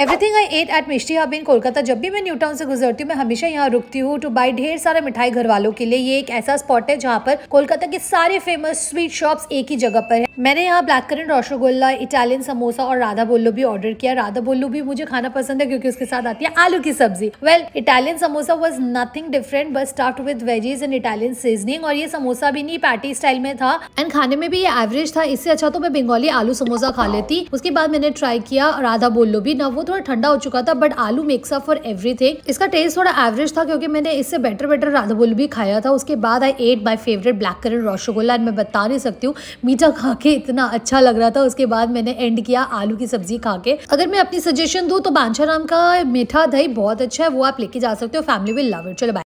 everything I ate at Mishti hub in Kolkata जब भी मैं न्यू टाउन से गुजरती हूँ मैं हमेशा यहाँ रुकती हूँ टू बाई ढेर सारा मिठाई घर वालों के लिए ये एक ऐसा स्पॉट है जहाँ पर कोलकाता के सारे फेमस स्वीट शॉप्स एक ही जगह पर है मैंने यहाँ black currant rasgulla Italian samosa और राधा बोलो भी ऑर्डर किया राधा बोलो भी मुझे खाना पसंद है क्योंकि उसके साथ आती है आलू की सब्जी well Italian samosa was nothing different but start with veggies and Italian seasoning और ये समोसा भी नहीं पैटी स्टाइल में था एंड खाने में भी ये एवरेज था इससे अच्छा तो मैं बंगाली आलू समोसा खा लेती उसके बाद मैंने ट्राई किया राधा बोलो भी ना वो थोड़ा ठंडा हो चुका था but aloo makes up for everything इसका टेस्ट थोड़ा एवरेज था क्योंकि मैंने इससे बेटर बेटर राधाबुल भी खाया था उसके बाद I ate my favourite black colour rasgulla and मैं बता नहीं सकती हूँ मीठा खा के इतना अच्छा लग रहा था उसके बाद मैंने एंड किया आलू की सब्जी खा के अगर मैं अपनी सजेशन दू तो बांछाराम का मीठा दही बहुत अच्छा है वो आप लेके जा सकते हो फैमिली विल लव इट चलो बाय